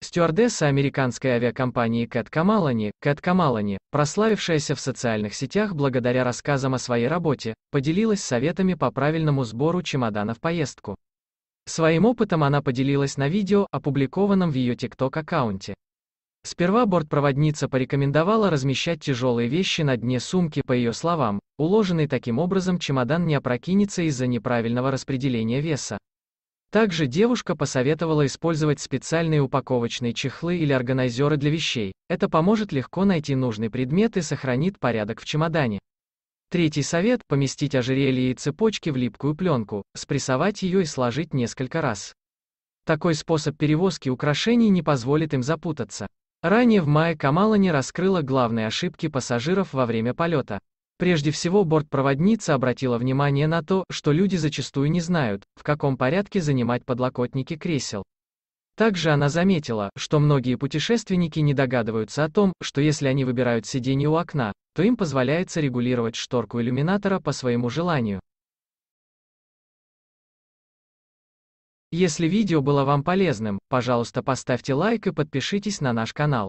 Стюардесса американской авиакомпании Кэт Камалани, Кэт Камалани, прославившаяся в социальных сетях благодаря рассказам о своей работе, поделилась советами по правильному сбору чемодана в поездку. Своим опытом она поделилась на видео, опубликованном в ее TikTok-аккаунте. Сперва бортпроводница порекомендовала размещать тяжелые вещи на дне сумки, по ее словам, уложенный таким образом чемодан не опрокинется из-за неправильного распределения веса. Также девушка посоветовала использовать специальные упаковочные чехлы или органайзеры для вещей. Это поможет легко найти нужный предмет и сохранит порядок в чемодане. Третий совет – поместить ожерелье и цепочки в липкую пленку, спрессовать ее и сложить несколько раз. Такой способ перевозки украшений не позволит им запутаться. Ранее в мае Камала не раскрыла главные ошибки пассажиров во время полета. Прежде всего бортпроводница обратила внимание на то, что люди зачастую не знают, в каком порядке занимать подлокотники кресел. Также она заметила, что многие путешественники не догадываются о том, что если они выбирают сиденье у окна, то им позволяется регулировать шторку иллюминатора по своему желанию. Если видео было вам полезным, пожалуйста поставьте лайк и подпишитесь на наш канал.